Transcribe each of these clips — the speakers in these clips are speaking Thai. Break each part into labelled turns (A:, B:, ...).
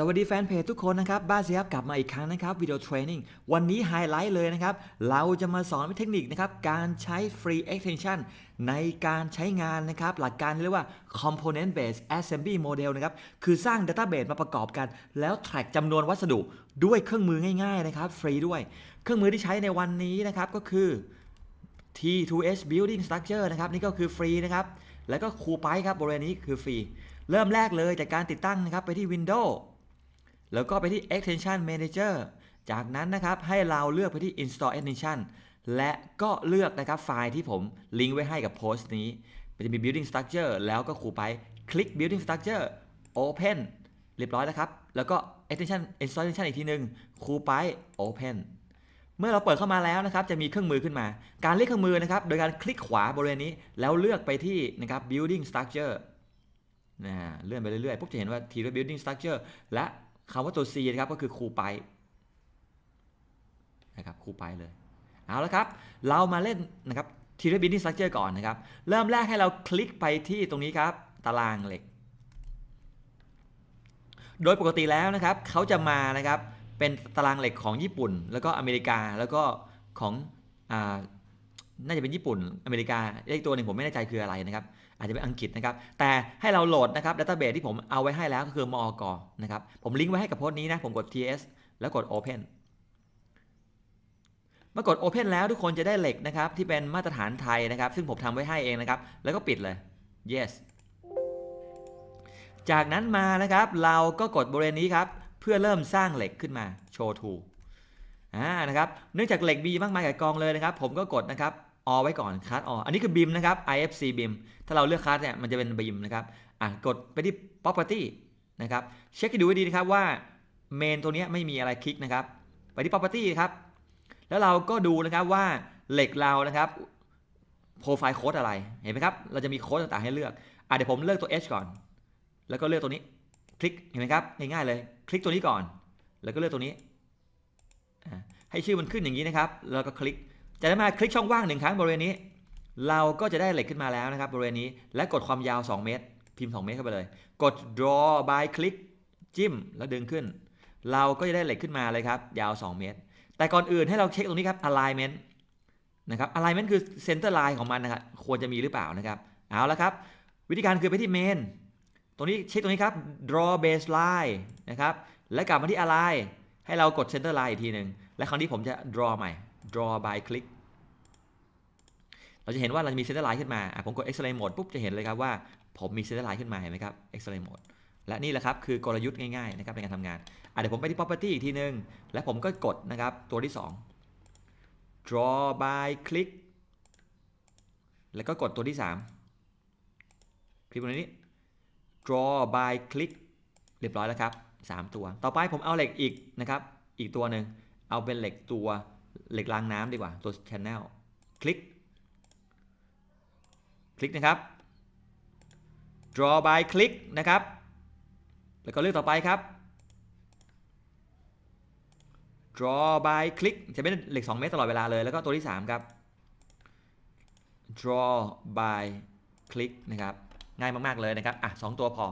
A: สวัสดีแฟนเพจทุกคนนะครับ บ้านเซียบกลับมาอีกครั้งนะครับวิดีโอเทรนนิ่งวันนี้ไฮไลท์เลยนะครับ เราจะมาสอนเทคนิคนะครับ การใช้ Free Extension ในการใช้งานนะครับ หลักการเรียกว่า Component Based Assembly Model นะครับคือสร้าง Database มาประกอบกัน แล้วแทร็กจำนวนวัสดุด้วยเครื่องมือง่ายๆ นะครับ ฟรีด้วยเครื่องมือที่ใช้ในวันนี้นะครับ ก็คือ T2S Building Structure นะครับนี่ก็คือฟรีนะครับแล้วก็คูไปครับบริเวณนี้คือฟรี เริ่มแรกเลยจากการติดตั้งนะครับไปที่ Windows แล้วก็ไปที่ extension manager จากนั้นนะครับ ให้เราเลือกไปที่ install extension และก็เลือกนะครับไฟล์ที่ผมลิงก์ไว้ให้กับโพสต์นี้จะมี building structure แล้วก็ครูไปคลิก building structure open เรียบร้อยแล้วครับ แล้วก็ extension i n s t a l l e x t e n s i o n อีกทีหนึ่งครูไป open เมื่อเราเปิดเข้ามาแล้วนะครับจะมีเครื่องมือขึ้นมา การเลือกเครื่องมือนะครับ โดยการคลิกขวาบริเวณนี้แล้วเลือกไปที่นะครับ building structure เลื่อนไปเรื่อยๆปุ๊บจะเห็นว่าทีละ building structure และคำว่าตัว C นะครับก็คือครูไปนะครับครูไปเลยเอาละครับเรามาเล่นนะครับทีเรบินที่สักเจอก่อนนะครับเริ่มแรกให้เราคลิกไปที่ตรงนี้ครับตารางเหล็ก โดยปกติแล้วนะครับเขาจะมานะครับเป็นตารางเหล็กของญี่ปุ่น แล้วก็อเมริกาแล้วก็ของอน่าจะเป็นญี่ปุ่น อเมริกาเลขตัวหนึ่งผมไม่แน่ใจคืออะไรนะครับอาจจะเป็นอังกฤษนะครับ แต่ให้เราโหลดนะครับดัตเตอร์เบสที่ผมเอาไว้ให้แล้วก็คือ มอกนะครับ ผมลิงก์ไว้ให้กับโพสต์นี้นะ ผมกด ts แล้วกด open เมื่อกด open แล้วทุกคนจะได้เหล็กนะครับที่เป็นมาตรฐานไทยนะครับ ซึ่งผมทำไว้ให้เองนะครับ แล้วก็ปิดเลย yes จากนั้นมานะครับ เราก็กดบริเวณนี้ครับ เพื่อเริ่มสร้างเหล็กขึ้นมา show to อ่านะครับ เนื่องจากเหล็กมีมากมายกับกองเลยนะครับ ผมก็กดนะครับอไว้ก่อนคัสออันนี้คือบิมนะครับ IFC บิม ถ้าเราเลือกคัสเนี่ยมันจะเป็นบิมนะครับอ่ะกดไปที่ property นะครับ เช็คให้ดูให้ดีนะครับว่าเมนตัวนี้ไม่มีอะไรคลิกนะครับ ไปที่ property ครับ แล้วเราก็ดูนะครับว่าเหล็กเรานะครับโปรไฟล์โค้ดอะไร เห็นไหมครับ เราจะมีโค้ดต่างๆ ให้เลือกอ่ะเดี๋ยวผมเลือกตัว H ก่อน แล้วก็เลือกตัวนี้ คลิก เห็นไหมครับง่ายๆเลย คลิกตัวนี้ก่อน แล้วก็เลือกตัวนี้ให้ชื่อมันขึ้นอย่างนี้นะครับ แล้วก็คลิกจากนั้นมาคลิกช่องว่างหนึ่งครั้งบริเวณนี้ เราก็จะได้เหล็กขึ้นมาแล้วนะครับบริเวณนี้และกดความยาว 2 เมตร พิมพ์ 2 เมตรเข้าไปเลย กด draw by click จิ้ม แล้วดึงขึ้น เราก็จะได้เหล็กขึ้นมาเลยครับ ยาว 2 เมตร แต่ก่อนอื่นให้เราเช็คตรงนี้ครับ alignment นะครับ alignment คือ center line ของมันนะครับควรจะมีหรือเปล่านะครับเอาละครับวิธีการคือไปที่ main ตรงนี้เช็คตรงนี้ครับ draw baseline นะครับและกลับมาที่ align ให้เรากด center line อีกทีหนึ่งและครั้งนี้ผมจะ draw ใหม่ draw by click เราจะเห็นว่าเราจะมีเซนเตอร์ไลน์ขึ้นมา ผมกด x-ray mode ปุ๊บจะเห็นเลยครับว่าผมมีเซนเตอร์ไลน์ขึ้นมาเห็นไหมครับ x-ray mode และนี่แหละครับคือกลยุทธ์ง่ายๆนะครับในการทำงาน เดี๋ยวผมไปที่ property อีกทีนึง และผมก็กดนะครับตัวที่ 2 draw by click แล้วก็กดตัวที่ 3 คลิปตรงนี้ draw by click เรียบร้อยแล้วครับ 3 ตัว ต่อไปผมเอาเหล็กอีกนะครับอีกตัวหนึ่งเอาเป็นเหล็กตัวเหล็กรางน้ำดีกว่าตัว Channel คลิก คลิกนะครับ draw by click นะครับ แล้วก็เลือกต่อไปครับ draw by click จะเป็นเหล็ก 2 เมตรตลอดเวลาเลย แล้วก็ตัวที่ 3 ครับ draw by click นะครับ ง่ายมากๆเลยนะครับ อ่ะสตัวพอ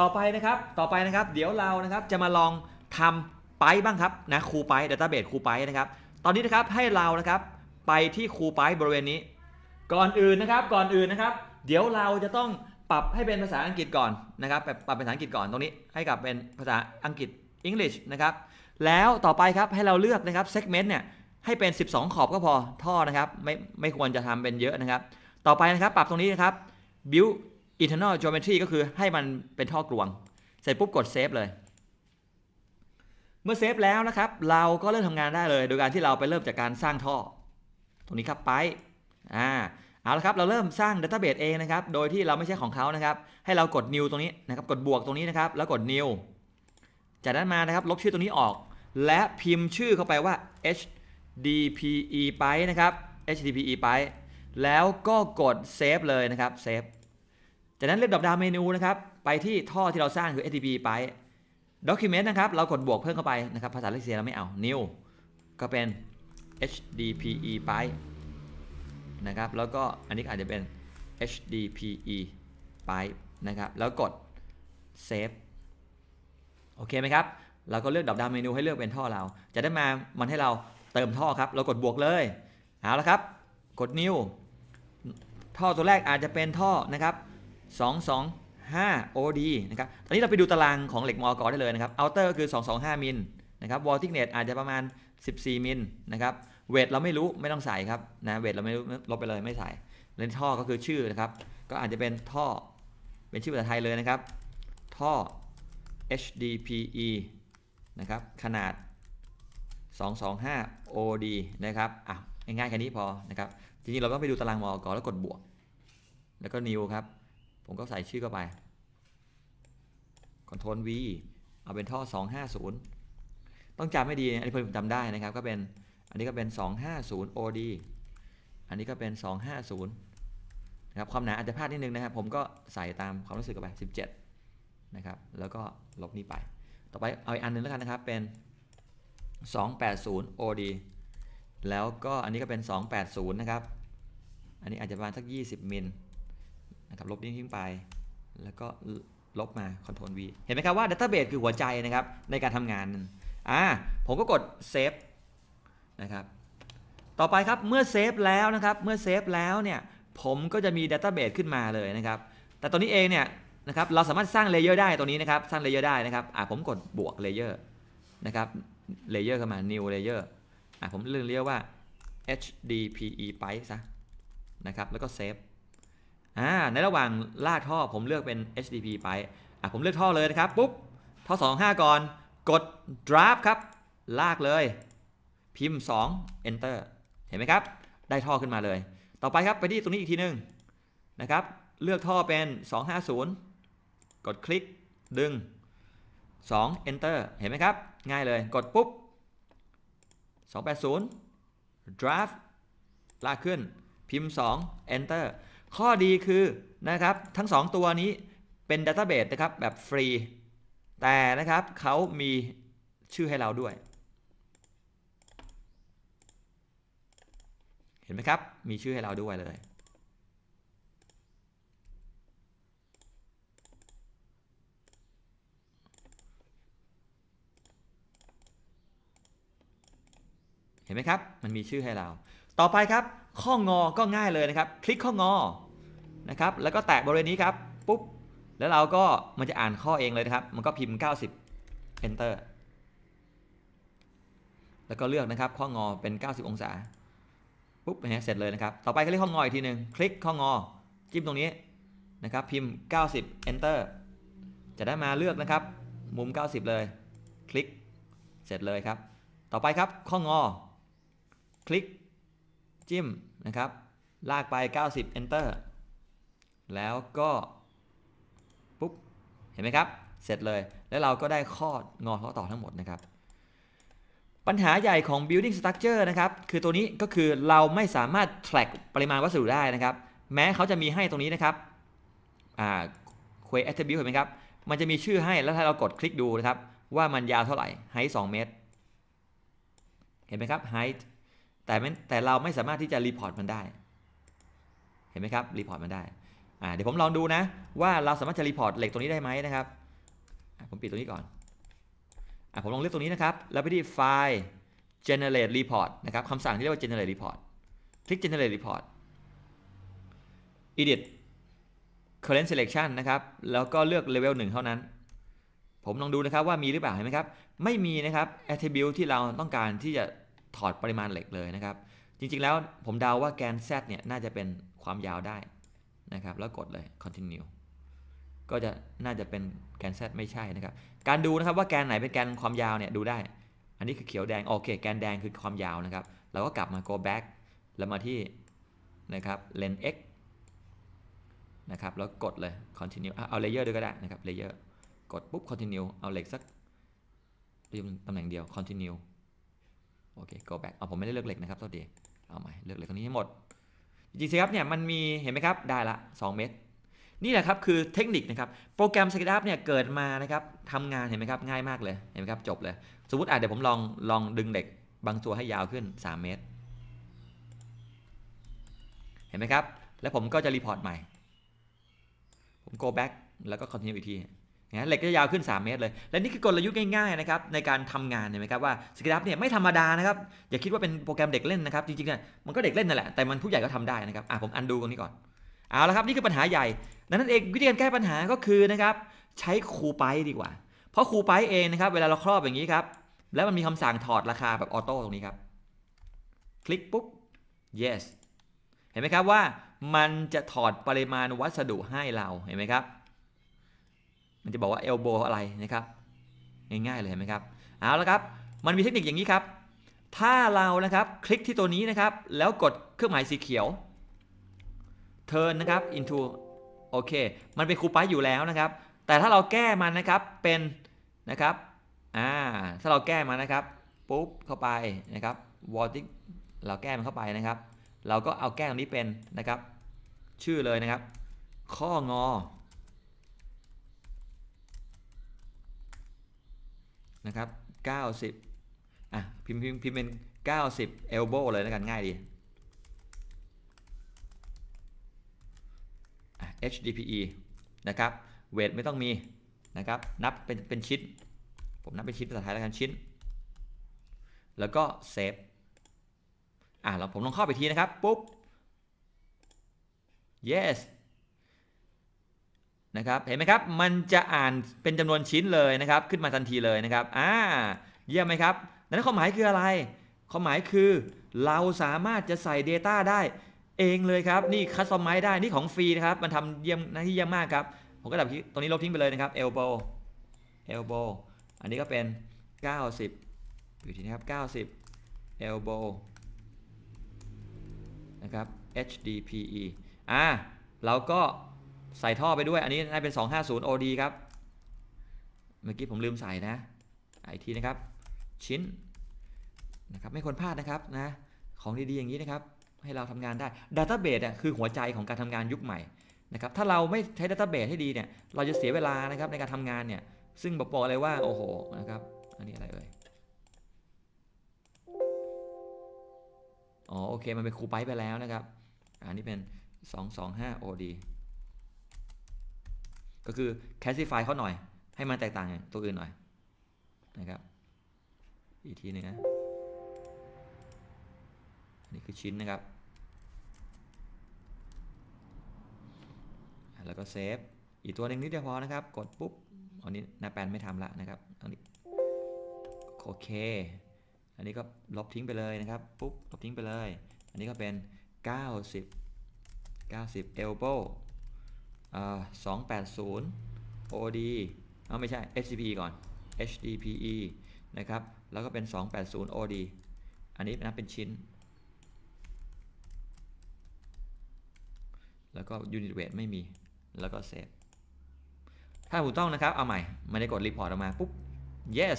A: ต่อไปนะครับ ต่อไปนะครับ เดี๋ยวเรานะครับจะมาลองทำไปบ้างครับนะครูไป database ครูไปนะครับตอนนี้นะครับให้เรานะครับไปที่ครูไปบริเวณนี้ ก่อนอื่นนะครับก่อนอื่นนะครับ เดี๋ยวเราจะต้องปรับให้เป็นภาษาอังกฤษก่อนนะครับปรับเป็นภาษาอังกฤษก่อนตรงนี้ให้กับเป็นภาษาอังกฤษ English นะครับแล้วต่อไปครับให้เราเลือกนะครับ segment เนี่ยให้เป็น 12 ขอบก็พอท่อนะครับไม่ไม่ควรจะทำเป็นเยอะนะครับต่อไปนะครับปรับตรงนี้นะครับ build internal geometry ก็คือให้มันเป็นท่อกลวงเสร็จปุ๊บกด save เลยเมื่อเซฟแล้วนะครับเราก็เริ่มทำงานได้เลยโดยการที่เราไปเริ่มจากการสร้างท่อตรงนี้ครับไปอ่าเอาละครับเราเริ่มสร้างดัตต้าเบสเองนะครับโดยที่เราไม่ใช่ของเขานะครับให้เรากด new ตรงนี้นะครับกดบวกตรงนี้นะครับแล้วกด new จากนั้นมานะครับ ลบชื่อตรงนี้ออก และพิมพ์ชื่อเข้าไปว่า HDPE ไปนะครับ HDPE ไปแล้วก็กดเซฟเลยนะครับเซฟจากนั้นเลือกดอกดาวเมนูนะครับไปที่ท่อที่เราสร้างคือ HTTP ไป Document นะครับ เรากดบวกเพิ่มเข้าไปนะครับ ภาษาลัเซียเราไม่เอา New ก็เป็น HDPE ไปนะครับ แล้วก็อันนี้อาจจะเป็น HDPE ไปนะครับ แล้วกด Save โอเคไหมครับ เราก็เลือกดอกดาวเมนูให้เลือกเป็นท่อเรา จะได้มา มันให้เราเติมท่อครับ เรากดบวกเลย เอาละครับ กด New ท่อตัวแรกอาจจะเป็นท่อ นะครับ 2 2 5 OD นะครับ ตอนนี้เราไปดูตารางของเหล็กมอกได้เลยนะครับเอาเตอร์ก็คือ 225 มิลนะครับวอลติกเนตอาจจะประมาณ 14 มิลนะครับเวทเราไม่รู้ ไม่ต้องใส่ครับ นะเวทเราไม่รู้ลบไปเลยไม่ใส่เลวท่อก็คือชื่อนะครับ ก็อาจจะเป็นท่อ เป็นชื่อภาษาไทยเลยนะครับ ท่อ HDPE นะครับ ขนาด 225 OD นะครับ อ่ะ ง่ายๆแค่นี้พอ นะครับทีนี้เราต้องไปดูตารางมอกแล้วกดบวก แล้วก็นิวครับผมก็ใส่ชื่อเข้าไป Ctrl V เอาเป็นท่อ 250 ต้องจำไม่ดีอันนี้ผมจำได้นะครับก็เป็นอันนี้ก็เป็น 250 OD อันนี้ก็เป็น 250 นะครับความหนาอาจจะพลาดนิดนึงนะครับ ผมก็ใส่ตามความรู้สึกไป 17 นะครับแล้วก็ลบนี้ไป ต่อไปเอาอีกอันนึงแล้วกันนะครับเป็น 280 OD แล้วก็อันนี้ก็เป็น 280 นะครับอันนี้อาจจะประมาณสัก 20มิละครับลบนี้ทิ้งไปแล้วก็ลบมา Ctrl V เห็นไหมครับว่า Database คือหัวใจนะครับในการทำงานอ่าผมก็กดเซฟนะครับต่อไปครับเมื่อเซฟแล้วนะครับเมื่อเซฟแล้วเนี่ยผมก็จะมี Database ขึ้นมาเลยนะครับแต่ตอนนี้เองเนี่ยนะครับเราสามารถสร้างเลเยอร์ได้ตัวนี้นะครับสร้างเลเยอร์ได้นะครับอ่าผมกดบวกเลเยอร์นะครับเลเยอร์เข้ามา new layer อ่าผมเรียกว่า HDPE pipe ซะนะครับแล้วก็เซฟอ่าในระหว่างลากท่อผมเลือกเป็น HDP ไปอ่ะผมเลือกท่อเลยนะครับปุ๊บท่อ 2 5 ก่อนกด draft ครับ ลากเลย พิมพ์ 2 enter เห็นไหมครับ ได้ท่อขึ้นมาเลย ต่อไปครับไปที่ตรงนี้อีกทีนึงนะครับเลือกท่อเป็น 250 กดคลิกดึง 2 enter เห็นไหมครับง่ายเลยกดปุ๊บ 280 draft ลากขึ้นพิมพ์ 2 enter ข้อดีคือนะครับทั้ง 2 ตัวนี้เป็นดัตเตอร์เบสนะครับแบบฟรีแต่นะครับเขามีชื่อให้เราด้วย เห็นไหมครับมีชื่อให้เราด้วยเลย เห็นไหมครับมันมีชื่อให้เรา ต่อไปครับ ข้องอก็ง่ายเลยนะครับ คลิกข้องอนะครับ แล้วก็แตะบริเวณนี้ครับ ปุ๊บ แล้วเราก็มันจะอ่านข้อเองเลยนะครับ มันก็พิมพ์ 90 enter แล้วก็เลือกนะครับข้องอเป็น 90 องศา ปุ๊บนยเสร็จเลยนะครับ ต่อไปคลิกข้อ งออีกทีหนึ่งคลิกข้องอจิ้มตรงนี้นะครับ พิมพ์ 90 enter จะได้มาเลือกนะครับมุม 90 เลย คลิก เสร็จเลยครับ ต่อไปครับข้องอ คลิก จิ้มนะครับ ลากไป 90 enter แล้วก็ ปุ๊บเห็นไหมครับเสร็จเลย แล้วเราก็ได้ข้องอข้อต่อทั้งหมดนะครับ ปัญหาใหญ่ของ building structure นะครับ คือตัวนี้ก็คือเราไม่สามารถ track ปริมาณวัสดุได้นะครับ แม้เขาจะมีให้ตรงนี้นะครับ อ่า query attribute เห็นไหมครับ มันจะมีชื่อให้แล้วถ้าเรากดคลิกดูนะครับ ว่ามันยาวเท่าไหร่ height 2เมตรเห็นไหมครับ height แต่แต่เราไม่สามารถที่จะ report มันได้เห็นไหมครับ report มันได้เดี๋ยวผมลองดูนะว่าเราสามารถจะรีพอร์ตเหล็กตัวนี้ได้ไหมนะครับผมปิดตัวนี้ก่อนอผมลองเลือกตัวนี้นะครับ แล้วไปที่ไฟล์ generate report นะครับคำสั่งที่เรียกว่า generate report คลิก generate report edit current selection นะครับแล้วก็เลือก level 1 เท่านั้น ผมลองดูนะครับว่ามีหรือเปล่าเห็นไหมครับ ไม่มีนะครับ attribute ที่เราต้องการที่จะถอดปริมาณเหล็กเลยนะครับ จริงๆแล้วผมเดาวว่าแกน z เนี่ยน่าจะเป็นความยาวได้นะครับแล้วกดเลย continue ก็จะน่าจะเป็นแกน z ไม่ใช่นะครับ การดูนะครับว่าแกนไหนเป็นแกนความยาวเนี่ยดูได้ อันนี้คือเขียวแดงโอเคแกนแดงคือความยาวนะครับเราก็กลับมา go back แล้วมาที่นะครับ len x นะครับแล้วกดเลย continue เอา layer ด้วยก็ได้นะครับ layer กดปุ๊บ continue เอาเหล็กสัก ตำแหน่งเดียว continue โอเค go back เอาผมไม่ได้เลือกเหล็กนะครับตัวดีเอาใหม่เลือกเหล็กตรงนี้ให้หมดจริงๆครับเนี่ยมันมีเห็นไหมครับได้ละ 2 เม็ดนี่แหละครับคือเทคนิคนะครับ โปรแกรมสกิอัพเนี่ยเกิดมานะครับทำงานเห็นไหมครับง่ายมากเลยเห็นไหมครับจบเลย สมมติอ่ะเดี๋ยวผมลองลองดึงเด็ก บางตัวให้ยาวขึ้น 3 เมตรเห็นไหมครับแล้วผมก็จะรีพอร์ตใหม่ ผม go back แล้วก็ continue อีกทีนะเหล็กจะยาวขึ้น 3 เมตรเลย และนี่คือกลยุทธ์ง่ายๆนะครับในการทำงานเห็นไหมครับว่าสกิลับเนี่ยไม่ธรรมดานะครับ อย่าคิดว่าเป็นโปรแกรมเด็กเล่นนะครับจริงๆเนี่ยมันก็เด็กเล่นนั่นแหละ แต่มันผู้ใหญ่ก็ทำได้นะครับอ่ะผมอันดูตรงนี้ก่อน เอาละครับ นี่คือปัญหาใหญ่ดังนั้นเองวิธีการแก้ปัญหาก็คือนะครับใช้คูไปดีกว่า เพราะคูไปเองนะครับเวลาเราครอบอย่างนี้ครับแล้วมันมีคำสั่งถอดราคาแบบออโต้ตรงนี้ครับคลิกปุ๊บ yes เห็นไหมครับว่ามันจะถอดปริมาณวัสดุให้เราเห็นไหมครับมันจะบอกว่า elbow อะไรนะครับง่ายๆเลยเห็นไหมครับเอาละครับ มันมีเทคนิคอย่างนี้ครับ ถ้าเรานะครับคลิกที่ตัวนี้นะครับ แล้วกดเครื่องหมายสีเขียว turn นะครับ into โอเคมันเป็นคูปายอยู่แล้วนะครับ แต่ถ้าเราแก้มันนะครับเป็นนะครับอ่าถ้าเราแก้มันนะครับปุ๊บเข้าไปนะครับวอลติกเราแก้มันเข้าไปนะครับ เราก็เอาแก้ตรงนี้เป็นนะครับ ชื่อเลยนะครับ ข้องอนะครับ 90อ่ะพิมพ์พิมพ์พิมพ์เป็น 90 elbow เลยแล้วกัน ง่ายดี HDPE นะครับเวทไม่ต้องมีนะครับ นับเป็นเป็นชิ้นผมนับเป็นชิ้นภาษาไทยแล้วกันชิ้น แล้วก็เซฟอ่ะเราผมลองเข้าไปทีนะครับ ปุ๊บ yes นะครับเห็นไหมครับ มันจะอ่านเป็นจำนวนชิ้นเลยนะครับ ขึ้นมาทันทีเลยนะครับ อ่า เยี่ยมไหมครับนั้นความหมายคืออะไร ความหมายคือเราสามารถจะใส่ Data ได้เองเลยครับ นี่คัสตอมไมซ์ได้ นี่ของฟรีนะครับ มันทำเยี่ยมนะที่เยี่ยมมากครับ ผมก็ดับตรงนี้ลบทิ้งไปเลยนะครับ elbow elbow อันนี้ก็เป็น 90อยู่ที่นี่ครับ90 elbow นะครับ HDPE อ่า เราก็ใส่ท่อไปด้วยอันนี้ได้เป็น 250 OD ครับ เมื่อกี้ผมลืมใส่นะไอทีนะครับ ชิ้นนะครับไม่ควรพลาดนะครับนะของดี ๆ อย่างนี้นะครับ ให้เราทำงานได้ดัตต้าเบสคือหัวใจของการทำงานยุคใหม่นะครับถ้าเราไม่ใช้ดัตต้าเบสให้ดีเนี่ยเราจะเสียเวลานะครับในการทำงานเนี่ยซึ่งบอกบอกเลยว่าโอ้โหนะครับอันนี้อะไรเอ่ยอ๋อโอเคมันเป็นคูไปไปแล้วนะครับ อันนี้เป็น 225 OD ก็คือแคสซิฟายเขาหน่อย ให้มันแตกต่างจากตัวอื่นหน่อยนะครับอีกทีนึงนะอันนี้คือชิ้นนะครับ แล้วก็เซฟอีกตัวหนึ่งนิดเดียวพอนะครับ กดปุ๊บอันนี้หน้าแปนไม่ทำละนะครับอันนี้โอเค อันนี้ก็ลบทิ้งไปเลยนะครับ ปุ๊บ ลบทิ้งไปเลย อันนี้ก็เป็น 90 90 elbow 280 OD เอาไม่ใช่ HDP e ก่อน HDPE นะครับ แล้วก็เป็น 280 OD อันนี้นับเป็นชิ้น แล้วก็ unit weight ไม่มี แล้วก็เซฟถ้าถูกต้องนะครับเอาใหม่ ไม่ได้กดรีพอร์ตออกมาปุ๊บ yes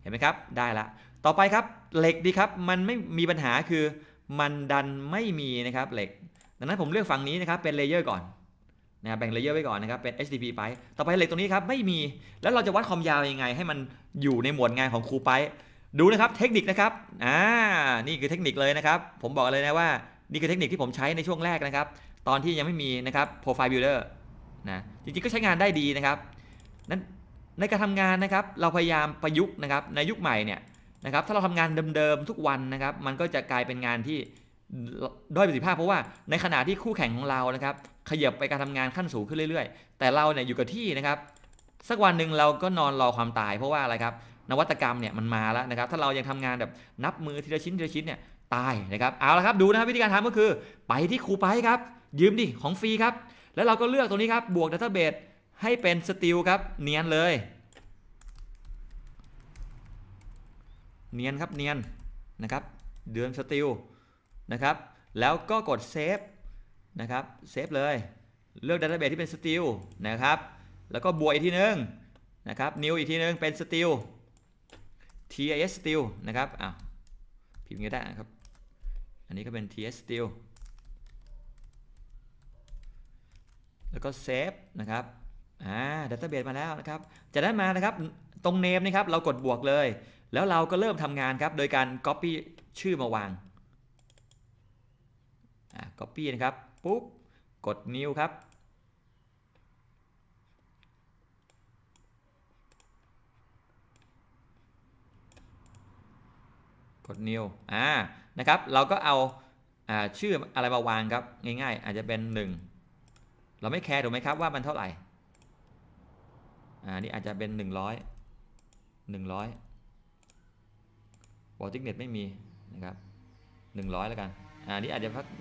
A: เห็นไหมครับ ได้ละ ต่อไปครับ เหล็กดีครับ มันไม่มีปัญหาคือมันดันไม่มีนะครับเหล็ก ดังนั้นผมเลือกฝั่งนี้นะครับ เป็นเลเยอร์ก่อนนะแบ่งเลเยอร์ไว้ก่อนนะครับเป็น HTTP ไปต่อไปเหล็กตรงนี้ครับไม่มีแล้วเราจะวัดความยาวยังไง ให้มันอยู่ในหมวดงานของครูไป ดูนะครับเทคนิคนะครับอ่านี่คือเทคนิคเลยนะครับ ผมบอกเลยนะว่า นี่คือเทคนิคที่ผมใช้ในช่วงแรกนะครับ ตอนที่ยังไม่มีนะครับ Profile Builder นะจริงๆก็ใช้งานได้ดีนะครับนั้นในการทำงานนะครับเราพยายามประยุกต์นะครับ ในยุคใหม่เนี่ยนะครับ ถ้าเราทำงานเดิมๆทุกวันนะครับ มันก็จะกลายเป็นงานที่ด้อยประสิทธิภาพ เพราะว่าในขณะที่คู่แข่งของเรานะครับขยับไปการทำงานขั้นสูงขึ้นเรื่อย ๆ แต่เราเนี่ยอยู่กับที่นะครับ สักวันหนึ่งเราก็นอนรอความตายเพราะว่าอะไรครับ นวัตกรรมเนี่ยมันมาแล้วนะครับ ถ้าเรายังทำงานแบบนับมือทีละชิ้นทีละชิ้นเนี่ยตายนะครับ เอาละครับดูนะครับวิธีการทำก็คือไปที่ครูไปครับ ยืมดิของฟรีครับ แล้วเราก็เลือกตรงนี้ครับบวกดัตเตอร์เบดให้เป็นสติลครับ เนียนเลย เนียนครับเนียนนะครับ เดือนสติลนะครับ แล้วก็กดเซฟนะครับเซฟเลยเลือกดัตเตอร์เบสที่เป็นสติลนะครับ แล้วก็บวกอีกทีนึงนะครับ นิวอีกทีนึงเป็นสติล TIS steel นะครับอ้าวพิมพ์ก็ได้ครับ อันนี้ก็เป็น TS steel แล้วก็เซฟนะครับอ่าดัตเตอร์เบสมาแล้วนะครับจากนั้นมานะครับตรงเนมนี่ครับเรากดบวกเลย แล้วเราก็เริ่มทำงานครับโดยการ Copy ชื่อมาวางอ่า Copy นะครับปุ๊บกดนิ้วครับ กด new อ่า นะครับ เราก็เอาอชื่ออะไรมาวางครับ ง่ายๆ อาจจะเป็น 1 เราไม่แคร์ถูกไหมครับ ว่ามันเท่าไหร่อ่านี่อาจจะเป็น 100 100วอลติกเน็ตไม่มีนะครับ100แล้วกันอ่านี่อาจจะพัก20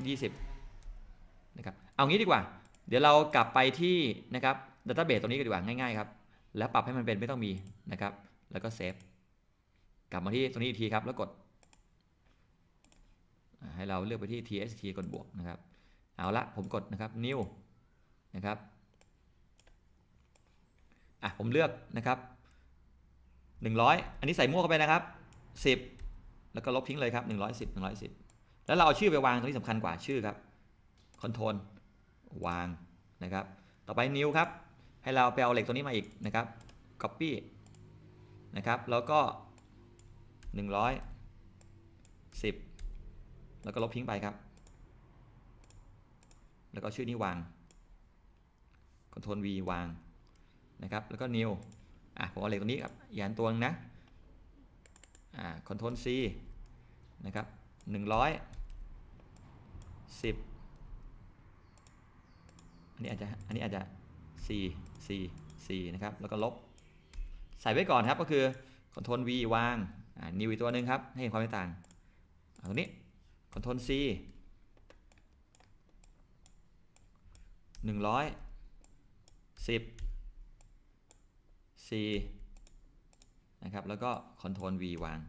A: นะครับเอางี้ดีกว่า เดี๋ยวเรากลับไปที่ นะครับดัตต้าเบสตรงนี้กันดีกว่า ง่ายๆครับ แล้วปรับให้มันเป็นไม่ต้องมี นะครับ แล้วก็เซฟ กลับมาที่ตรงนี้อีกทีครับ แล้วกด ให้เราเลือกไปที่ tst กดบวกนะครับ เอาละ ผมกดนะครับ new นะครับ อ่ะ ผมเลือกนะครับ 100 อันนี้ใส่มั่วเข้าไปนะครับ 10 แล้วก็ลบทิ้งเลยครับ 110 110 แล้วเราเอาชื่อไปวางตรงนี้สำคัญกว่า ชื่อครับคอนโทรลวางนะครับต่อไปนิ้วครับ ให้เราไปเอาเหล็กตัวนี้มาอีกนะครับ Copy นะครับแล้วก็110 แล้วก็ลบทิ้งไปครับ แล้วก็ชื่อนี้วางคอนโทร V วางนะครับแล้วก็นิวอ่ะผมเอาเหล็กตัวนี้ครับยันตัวนึงนะอ่าทร r ซ C นะครับ100 10อันนี้อาจจะอันนี้อาจจะ4 4 4นะครับ แล้วก็ลบ ใส่ไว้ก่อนครับก็คือ Ctrl V วางนิวอีกตัวหนึ่งครับ ให้เห็นความแตกต่างอันรนี้ Ctrl C 100 10 4นะครับ แล้วก็ Ctrl V วาง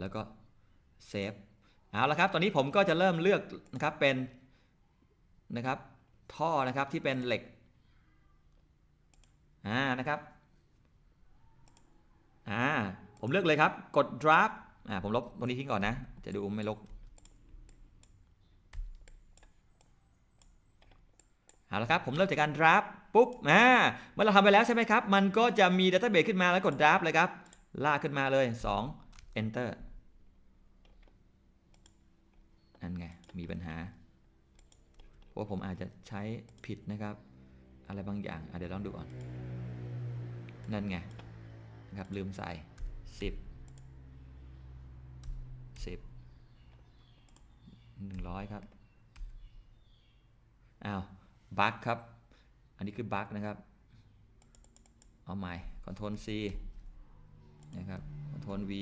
A: แล้วก็เซฟ เอาละครับ ตอนนี้ผมก็จะเริ่มเลือกนะครับ เป็นนะครับท่อนะครับที่เป็นเหล็กอ่านะครับอ่าผมเลือกเลยครับ กด draft อ่าผมลบตรงนี้ทิ้งก่อนนะ จะดูไม่ลบเอาละครับผมเริ่มจากการ draft ปุ๊บอ่าเมื่อเราทำไปแล้วใช่ไหมครับ มันก็จะมี database ขึ้นมาแล้วกด draft เลยครับ ลากขึ้นมาเลย 2 enter นั่นไงมีปัญหาว่าผมอาจจะใช้ผิดนะครับ อะไรบางอย่างเดี๋ยวลองดูก่อน นั่นไงนะครับ ลืมใส่ 10 10 100 ครับอ้าว บั๊กครับ อันนี้คือบั๊กนะครับเอาใหม่ Ctrl C นะครับคอนโทรล V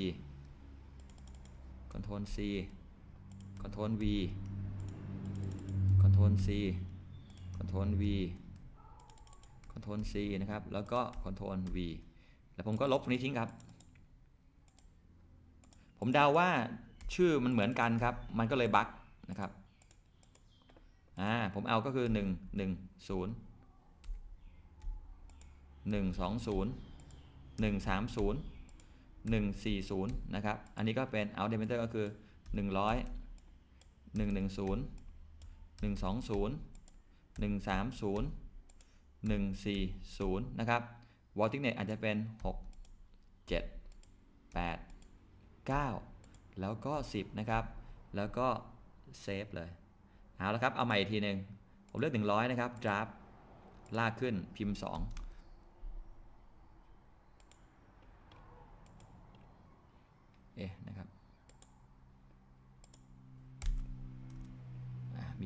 A: Ctrl C โท r ว V Ctrl C Ctrl V Ctrl C นะครับ แล้วก็ Ctrl V แล้วผมก็ลบตรงนี้ทิ้งครับ ผมเดาวว่าชื่อมันเหมือนกันครับ มันก็เลยบั๊กนะครับ อ่า ผมเอาก็คือ 1 1 0 120 130 140 นะครับ อันนี้ก็เป็น out diameter ก็คือ 100 110 120 130 140 นะครับวอลติกเน็ตอาจจะเป็น 6 7 8 9 แล้วก็ 10 นะครับ แล้วก็เซฟ เลย เอาละครับเอาใหม่อีกทีหนึ่งผมเลือก 100 นะครับดรับลากขึ้นพิมพ์2เอ๊ะนะ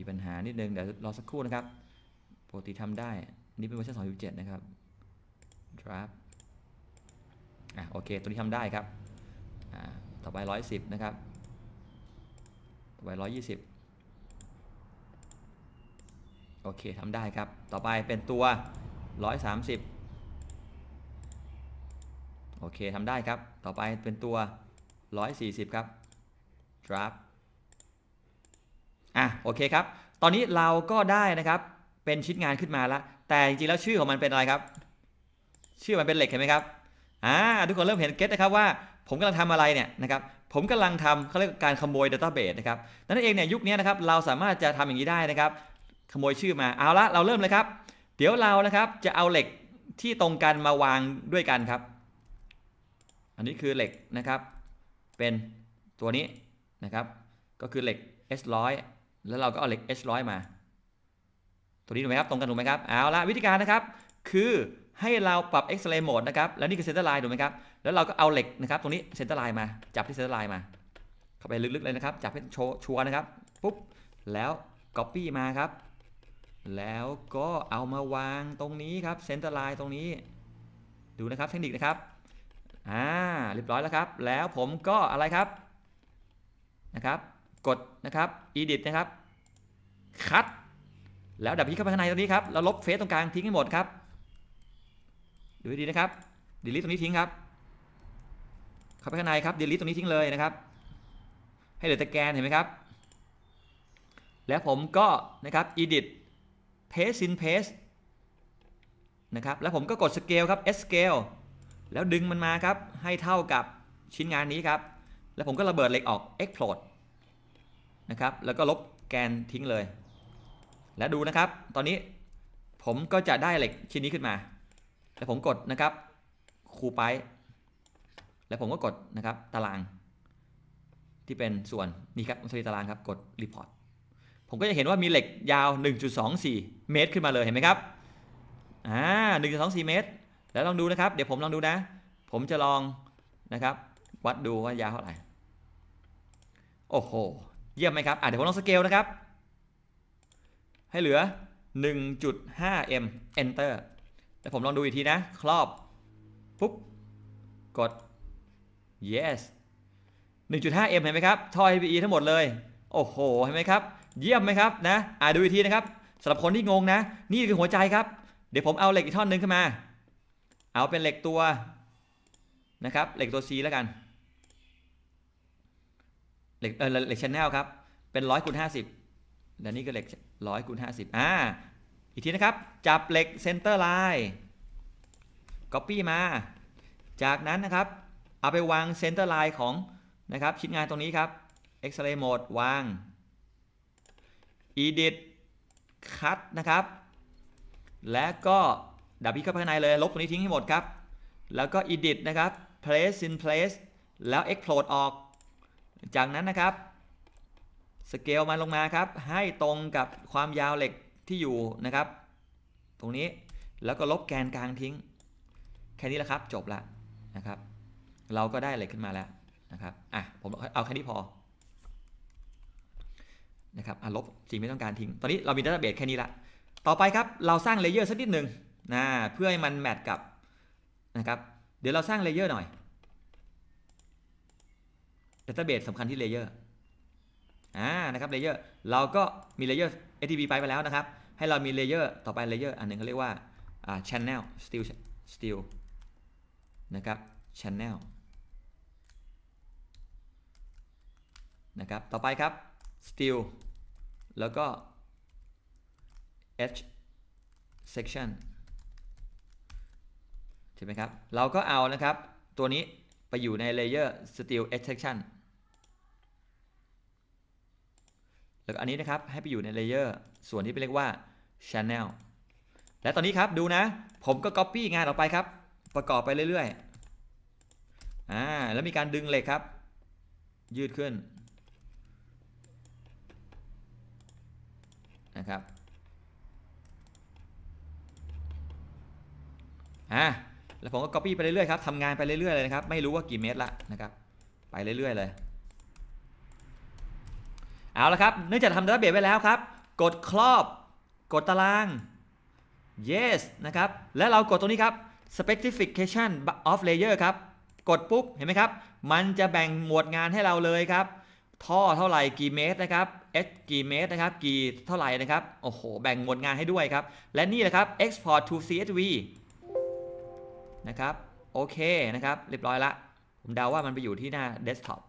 A: มีปัญหานิดนึงเดี๋ยวรอสักครู่นะครับปกติทำได้นี่เป็นเวอร์ชัน2.7 นะครับ draft อ่ะโอเคตัวนี้ทำได้ครับอ่าต่อไป 110 นะครับต่อไป120โอเคทำได้ครับต่อไปเป็นตัว130โอเคทำได้ครับต่อไปเป็นตัว 140 ครับ draft อ่ะโอเคครับตอนนี้เราก็ได้นะครับเป็นชิ้นงานขึ้นมาละแต่จริงๆแล้วชื่อของมันเป็นอะไรครับ ชื่อมันเป็นเหล็กเห็นไหมครับอ่าทุกคนเริ่มเห็นเก็ตนะครับว่า ผมกำลังทำอะไรเนี่ยนะครับ ผมกำลังทำเขาเรียกการขโมย Database นะครับนั่นเองเนี่ยยุคนี้นะครับ เราสามารถจะทำอย่างนี้ได้นะครับ ขโมยชื่อมาเอาละเราเริ่มเลยครับ เดี๋ยวเรานะครับจะเอาเหล็กที่ตรงกันมาวางด้วยกันครับ อันนี้คือเหล็กนะครับ เป็นตัวนี้นะครับ ก็คือเหล็ก S100 แล้วเราก็เอาเหล็ก H100 มา ตัวนี้ถูกไหมครับ ตรงกันถูกไหมครับเอาละวิธีการนะครับ คือให้เราปรับ X-ray mode นะครับ แล้วนี่คือเซนเตอร์ไลน์ถูกไหมครับ แล้วเราก็เอาเหล็กนะครับ ตรงนี้เซนเตอร์ไลน์มา จับที่เซนเตอร์ไลน์มา เข้าไปลึกๆเลยนะครับ จับให้โชว์ชัวร์นะครับ ปุ๊บ แล้ว copy มาครับ แล้วก็เอามาวางตรงนี้ครับเซนเตอร์ไลน์ตรงนี้ ดูนะครับ เทคนิคนะครับ อ่า เรียบร้อยแล้วครับ แล้วผมก็อะไรครับ นะครับกดนะครับ edit นะครับ cut แล้วดับพิเข้าไปข้างในตรงนี้ครับเราลบเฟซตรงกลางทิ้งให้หมดครับ ดูดีนะครับ delete ตรงนี้ทิ้งครับ เข้าไปข้างในครับ delete ตรงนี้ ทิ้งเลยนะครับ ให้เหลือแต่แกนเห็นไหมครับ แล้วผมก็นะครับ edit paste in paste นะครับ แล้วผมก็กด scale ครับ s scale แล้วดึงมันมาครับ ให้เท่ากับชิ้นงานนี้ครับ แล้วผมก็ระเบิดเหล็กออก explode นะครับแล้วก็ลบแกนทิ้งเลย และดูนะครับ ตอนนี้ผมก็จะได้เหล็กชิ้นนี้ขึ้นมาแล้วผมกดนะครับ คูไปแล้วผมก็กดนะครับตาราง ที่เป็นส่วนนี่ครับสรีตารางครับกดรีพอร์ตผมก็จะเห็นว่ามีเหล็กยาว 1.24 เมตรขึ้นมาเลยเห็นไหมครับอ่า 1.24 เมตร แล้วลองดูนะครับเดี๋ยวผมลองดูนะ ผมจะลอง นะครับวัดดูว่ายาวเท่าไหร่โอ้โหเยี่ยมไหมครับเดี๋ยวผมลองสเกลนะครับ ให้เหลือ 1.5m enter แต่ผมลองดูอีกทีนะ ครอบปุ๊บ กด yes 1.5m เห็นไหมครับท่อ HPE ทั้งหมดเลย โอ้โห เห็นไหมครับ เยี่ยมไหมครับนะอ่าดูอีกทีนะครับ สำหรับคนที่งงนะ นี่คือหัวใจครับ เดี๋ยวผมเอาเหล็กอีกท่อนหนึ่งขึ้นมา เอาเป็นเหล็กตัวนะครับ เหล็กตัว C แล้วกันเหล็กเออเหล็กชแนลครับเป็นร้อยคูณห้าสิบและนี่ก็เหล็กร้อยคูณห้าสิบอ่าอีกทีนะครับ จับเหล็กเซนเตอร์ไลน์ก๊อปปี้มา จากนั้นนะครับ เอาไปวางเซนเตอร์ไลน์ของนะครับชิ้นงานตรงนี้ครับเอ็กเรย์โหมดวาง edit cut นะครับ และก็ดับพิกเข้าไปาในเลยลบตรงนี้ทิ้งให้หมดครับ แล้วก็ edit นะครับ place in place แล้ว explode ออกจากนั้นนะครับสเกลมาลงมาครับให้ตรงกับความยาวเหล็กที่อยู่นะครับ ตรงนี้แล้วก็ลบแกนกลางทิ้งแค่นี้แหละครับจบละนะครับ เราก็ได้เหล็กขึ้นมาแล้วนะครับอ่ะผมเอาแค่นี้พอนะครับอ่ะลบจริงไม่ต้องการทิ้งตอนนี้เรามีดัตต์เบสแค่นี้ละต่อไปครับเราสร้างเลเยอร์สักนิดหนึ่งนะเพื่อให้มันแมทกับนะครับเดี๋ยวเราสร้างเลเยอร์หน่อยตเตอร์เบสำคัญที่เลเยอร์อ่า นะครับเลเยอร์เราก็มีเลเยอร์ ATP ไปไปแล้วนะครับ ให้เรามีเลเยอร์ต่อไปเลเยอร์อันหนึ่งเขาเรียกว่าอ่า channel steel s t l นะครับ channel นะครับ ต่อไปครับ s t ีล l แล้วก็ h section ใช่ไหมครับ เราก็เอานะครับ ตัวนี้ไปอยู่ในเลเยอร์ Steel Extraction แล้วอันนี้นะครับให้ไปอยู่ในเลเยอร์ส่วนที่เรียกว่า Channel และตอนนี้ครับดูนะผมก็ Copy งานออกไปครับ ประกอบไปเรื่อยๆอ่าแล้วมีการดึงเหล็กครับ ยืดขึ้นนะครับอ่าแล้วผมก็ copy ไปเรื่อยๆครับทำงานไปเรื่อยๆเลยนะครับ ไม่รู้ว่ากี่เมตรละนะครับ ไปเรื่อยๆเลย เอาละครับ เนื่องจากทำดับเบลไว้แล้วครับ กดครอบ กดตาราง yes นะครับ และเรากดตรงนี้ครับ specification of layer ครับ กดปุ๊บเห็นไหมครับ มันจะแบ่งหมวดงานให้เราเลยครับ ท่อเท่าไหร่กี่เมตรนะครับ s กี่เมตรนะครับ กี่เท่าไหร่นะครับ โอ้โห แบ่งหมวดงานให้ด้วยครับ และนี่แหละครับ export to csv นะครับโอเคนะครับ เรียบร้อยละผมเดาว่ามันไปอยู่ที่หน้า desktop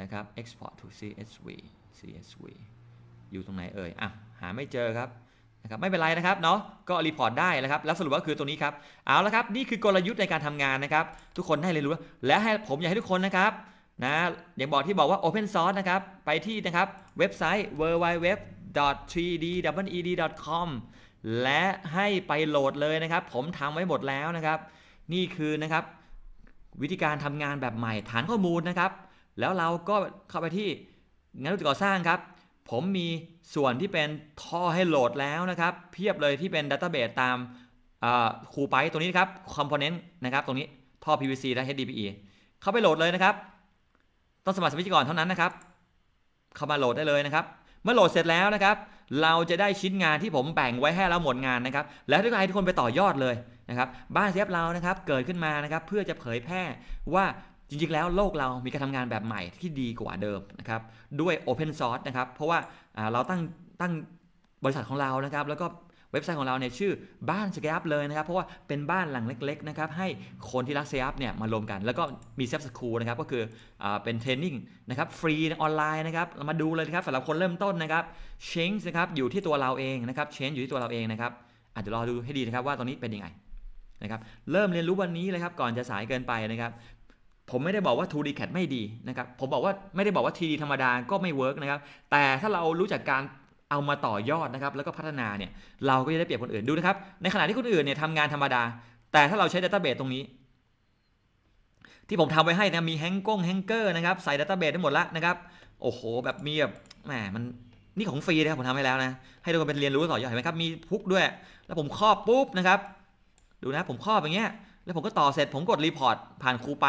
A: นะครับ export to csv csv อยู่ตรงไหนเอ่ยอ่ะ หาไม่เจอครับนะครับ ไม่เป็นไรนะครับเนาะ ก็รีพอร์ตได้นะครับ แล้วสรุปก็คือตัวนี้ครับเอาละครับ นี่คือกลยุทธ์ในการทำงานนะครับ ทุกคนให้เรียนรู้และให้ผมอยากให้ทุกคนนะครับนะอย่างบอกที่บอกว่า Open Source นะครับ ไปที่นะครับเว็บไซต์ www.3d.ed.com และให้ไปโหลดเลยนะครับ ผมทำไว้หมดแล้วนะครับ นี่คือนะครับ วิธีการทำงานแบบใหม่ฐานข้อมูลนะครับ แล้วเราก็เข้าไปที่งานิก่อสร้างครับ ผมมีส่วนที่เป็นท่อให้โหลดแล้วนะครับเพียบเลยที่เป็นดัตเตอร์เบสตามคูไปตรงนี้ครับคอมโพเนนต์นะครับ ตรงนี้ท่อ PVC และ HDPE เข้าไปโหลดเลยนะครับต้องสมัครสมาชิกก่อนเท่านั้นนะครับ เข้ามาโหลดได้เลยนะครับเมื่อโหลดเสร็จแล้วนะครับ เราจะได้ชิ้นงานที่ผมแบ่งไว้ให้เราหมดงานนะครับ แล้วทุกใครทุกคนไปต่อยอดเลยนะครับ บ้านเซฟเรานะครับ เกิดขึ้นมานะครับ เพื่อจะเผยแพร่ว่าจริงๆแล้วโลกเรามีการทำงานแบบใหม่ที่ดีกว่าเดิมนะครับด้วย Open Source นะครับเพราะว่าเราตั้งตั้งบริษัทของเรานะครับแล้วก็เว็บไซต์ของเราเนี่ยชื่อบ้านสแกปเลยนะครับ เพราะว่าเป็นบ้านหลังเล็กๆนะครับให้คนที่รักสแกปเนี่ยมารวมกันแล้วก็มีเซฟสคูลนะครับก็คืออเป็นเทรนนิ่งนะครับฟรีออนไลน์นะครับเรามาดูเลยครับสำหรับคนเริ่มต้นนะครับเชนส์นะครับอยู่ที่ตัวเราเองนะครับเชนอยู่ที่ตัวเราเองนะครับอาจจะรอดูให้ดีนะครับว่าตรงนี้เป็นยังไงนะครับเริ่มเรียนรู้วันนี้เลยครับก่อนจะสายเกินไปนะครับผมไม่ได้บอกว่า 2D CAD ไม่ดีนะครับ ผมบอกว่าไม่ได้บอกว่า 3D ธรรมดา ก็ไม่เวิร์กนะครับแต่ถ้าเรารู้จักการเอามาต่อยอดนะครับแล้วก็พัฒนาเนี่ย เราก็จะได้เปรียบคนอื่นดูนะครับในขณะที่คนอื่นเนี่ยทำงานธรรมดา แต่ถ้าเราใช้ดัตต้าเบสตรงนี้ ที่ผมทำไว้ให้นะมีแฮงก้งแฮงเกอร์นะครับใส่ดัตต้าเบสได้หมดละนะครับ โอ้โห แบบมีแบบแหมมันนี่ของฟรีนะครับผมทำให้แล้วนะ ให้ทุกคนเป็นเรียนรู้ต่อยอดเห็นไหมครับมีพุกด้วย แล้วผมครอบปุ๊บนะครับ ดูนะ ผมครอบอย่างเงี้ย แล้วผมก็ต่อเสร็จ ผมกดรีพอร์ตผ่านครูไป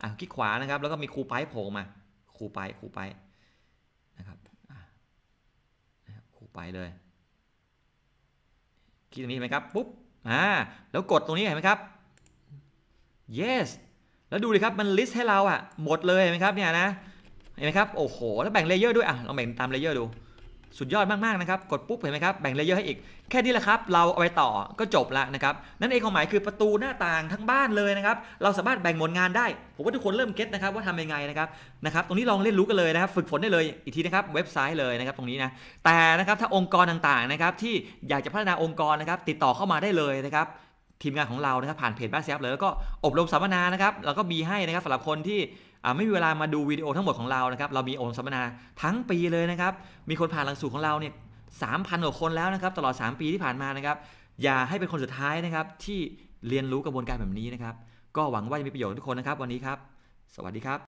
A: อ่ะคลิกขวานะครับแล้วก็มีครูไปโผล่มาครูไปครูไปไปเลย คลิกตรงนี้ไหมครับ ปุ๊บ อ่า แล้วกดตรงนี้เห็นไหมครับ yes แล้วดูดิครับ มันลิสต์ให้เราอะหมดเลยเห็นไหมครับเนี่ยนะ เห็นไหมครับ โอ้โห แล้วแบ่งเลเยอร์ด้วยอ่ะลองแบ่งตามเลเยอร์ดูสุดยอดมากๆนะครับ กดปุ๊บเห็นไหมครับแบ่งเลเยอร์ให้อีกแค่นี้แหละครับเราเอาไปต่อก็จบละนะครับ นั่นเองความหมายคือประตูหน้าต่างทั้งบ้านเลยนะครับ เราสามารถแบ่งหมวดงานได้ผมว่าทุกคนเริ่มเก็ตนะครับว่าทำยังไงนะครับนะครับตรงนี้ลองเล่นรู้กันเลยนะครับ ฝึกฝนได้เลยอีกทีนะครับเว็บไซต์เลยนะครับตรงนี้นะแต่นะครับถ้าองค์กรต่างๆนะครับที่อยากจะพัฒนาองค์กรนะครับ ติดต่อเข้ามาได้เลยนะครับ ทีมงานของเรานะครับผ่านเพจบ้านแซฟเลยแล้วก็อบรมสัมมนานะครับแล้วก็มีให้นะครับสำหรับคนที่ไม่มีเวลามาดูวิดีโอทั้งหมดของเรานะครับ เรามีโอนสัมมนาทั้งปีเลยนะครับ มีคนผ่านหลักสูตรของเราเนี่ยสามพันกว่าคนแล้วนะครับ ตลอด 3 ปีที่ผ่านมานะครับ อย่าให้เป็นคนสุดท้ายนะครับ ที่เรียนรู้กระบวนการแบบนี้นะครับ ก็หวังว่าจะมีประโยชน์ทุกคนนะครับ วันนี้ครับ สวัสดีครับ